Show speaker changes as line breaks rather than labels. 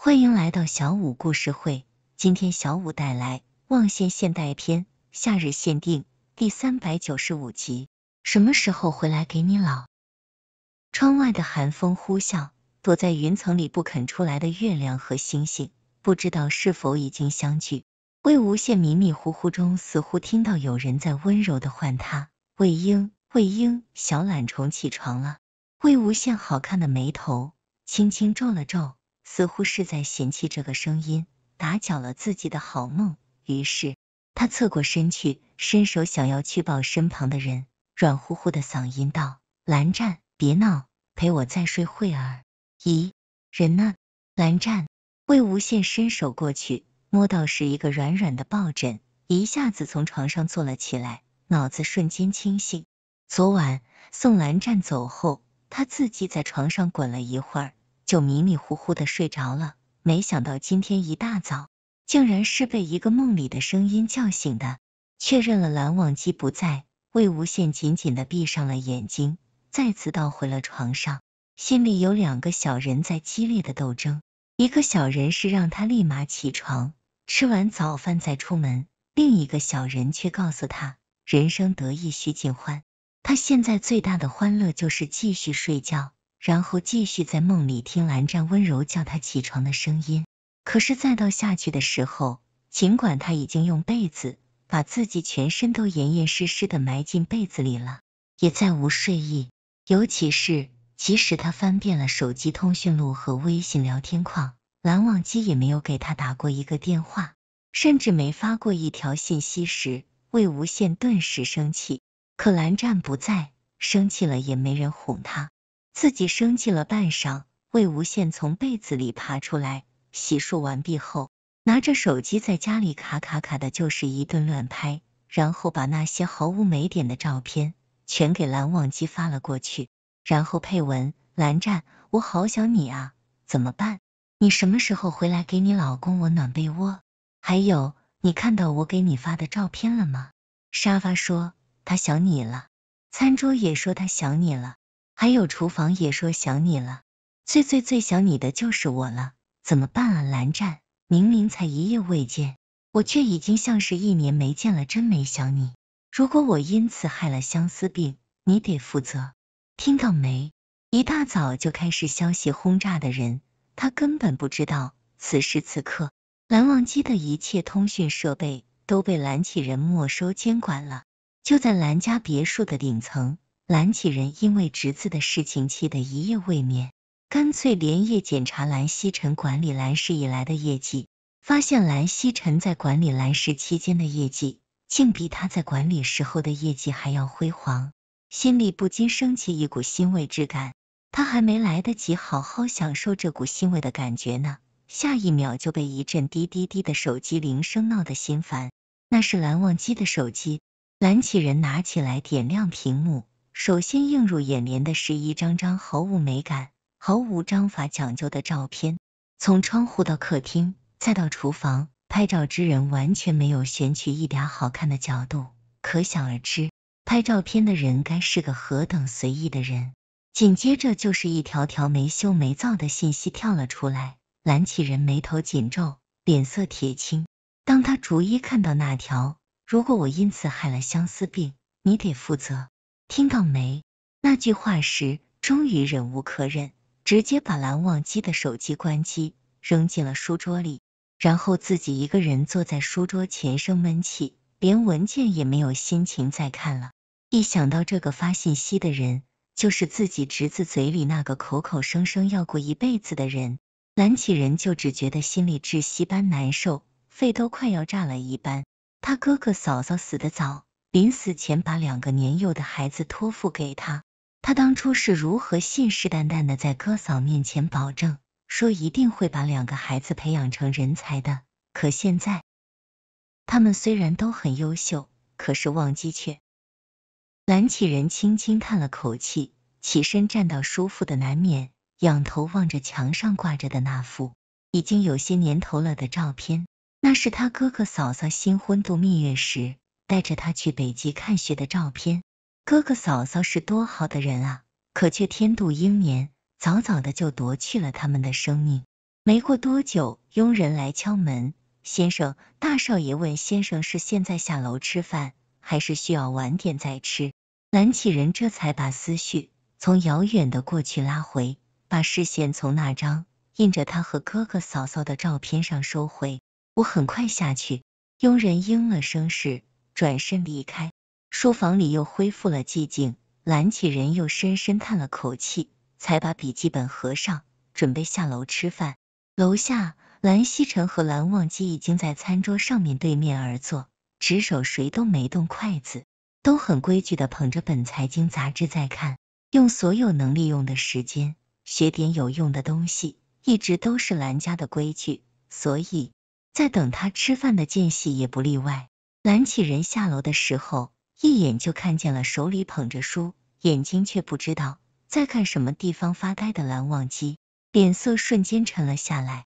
欢迎来到小五故事会，今天小五带来《望羡现代篇·夏日限定》第三百九十五集。什么时候回来给你老？窗外的寒风呼啸，躲在云层里不肯出来的月亮和星星，不知道是否已经相聚。魏无羡迷迷糊糊中，似乎听到有人在温柔的唤他：“魏婴，魏婴，小懒虫，起床了。”魏无羡好看的眉头轻轻皱了皱。似乎是在嫌弃这个声音打搅了自己的好梦，于是他侧过身去，伸手想要去抱身旁的人，软乎乎的嗓音道：“蓝湛，别闹，陪我再睡会儿。”咦，人呢？蓝湛，魏无羡伸手过去摸到是一个软软的抱枕，一下子从床上坐了起来，脑子瞬间清醒。昨晚送蓝湛走后，他自己在床上滚了一会儿。就迷迷糊糊的睡着了，没想到今天一大早，竟然是被一个梦里的声音叫醒的。确认了蓝忘机不在，魏无羡紧紧的闭上了眼睛，再次倒回了床上，心里有两个小人在激烈的斗争，一个小人是让他立马起床，吃完早饭再出门，另一个小人却告诉他，人生得意须尽欢，他现在最大的欢乐就是继续睡觉。然后继续在梦里听蓝湛温柔叫他起床的声音。可是再到下去的时候，尽管他已经用被子把自己全身都严严实实的埋进被子里了，也再无睡意。尤其是，即使他翻遍了手机通讯录和微信聊天框，蓝忘机也没有给他打过一个电话，甚至没发过一条信息时，魏无羡顿时生气。可蓝湛不在，生气了也没人哄他。自己生气了半晌，魏无羡从被子里爬出来，洗漱完毕后，拿着手机在家里卡卡卡的，就是一顿乱拍，然后把那些毫无美点的照片全给蓝忘机发了过去，然后配文：蓝湛，我好想你啊，怎么办？你什么时候回来给你老公我暖被窝？还有，你看到我给你发的照片了吗？沙发说他想你了，餐桌也说他想你了。还有厨房也说想你了，最最最想你的就是我了，怎么办啊？蓝湛，明明才一夜未见，我却已经像是一年没见了，真没想你。如果我因此害了相思病，你得负责，听到没？一大早就开始消息轰炸的人，他根本不知道，此时此刻，蓝忘机的一切通讯设备都被蓝启人没收监管了，就在蓝家别墅的顶层。蓝启仁因为侄子的事情气得一夜未眠，干脆连夜检查蓝曦臣管理蓝氏以来的业绩，发现蓝曦臣在管理蓝氏期间的业绩竟比他在管理时候的业绩还要辉煌，心里不禁升起一股欣慰之感。他还没来得及好好享受这股欣慰的感觉呢，下一秒就被一阵滴滴滴的手机铃声闹得心烦。那是蓝忘机的手机，蓝启仁拿起来点亮屏幕。首先映入眼帘的是一张张毫无美感、毫无章法讲究的照片，从窗户到客厅，再到厨房，拍照之人完全没有选取一点好看的角度，可想而知，拍照片的人该是个何等随意的人。紧接着就是一条条没羞没躁的信息跳了出来，蓝启仁眉头紧皱，脸色铁青。当他逐一看到那条“如果我因此害了相思病，你得负责。”听到没？那句话时，终于忍无可忍，直接把蓝忘机的手机关机，扔进了书桌里，然后自己一个人坐在书桌前生闷气，连文件也没有心情再看了。一想到这个发信息的人，就是自己侄子嘴里那个口口声声要过一辈子的人，蓝启仁就只觉得心里窒息般难受，肺都快要炸了一般。他哥哥嫂嫂死的早。临死前把两个年幼的孩子托付给他，他当初是如何信誓旦旦的在哥嫂面前保证，说一定会把两个孩子培养成人才的？可现在，他们虽然都很优秀，可是忘机却……蓝启仁轻轻叹了口气，起身站到叔父的南面，仰头望着墙上挂着的那幅已经有些年头了的照片，那是他哥哥嫂嫂新婚度蜜月时。带着他去北极看雪的照片，哥哥嫂嫂是多好的人啊，可却天妒英年，早早的就夺去了他们的生命。没过多久，佣人来敲门，先生，大少爷问先生是现在下楼吃饭，还是需要晚点再吃？蓝启仁这才把思绪从遥远的过去拉回，把视线从那张印着他和哥哥嫂嫂的照片上收回。我很快下去。佣人应了声是。转身离开，书房里又恢复了寂静。蓝启仁又深深叹了口气，才把笔记本合上，准备下楼吃饭。楼下，蓝曦臣和蓝忘机已经在餐桌上面对面而坐，执手谁都没动筷子，都很规矩的捧着本财经杂志在看，用所有能利用的时间学点有用的东西，一直都是蓝家的规矩，所以在等他吃饭的间隙也不例外。蓝启仁下楼的时候，一眼就看见了手里捧着书、眼睛却不知道在看什么地方发呆的蓝忘机，脸色瞬间沉了下来。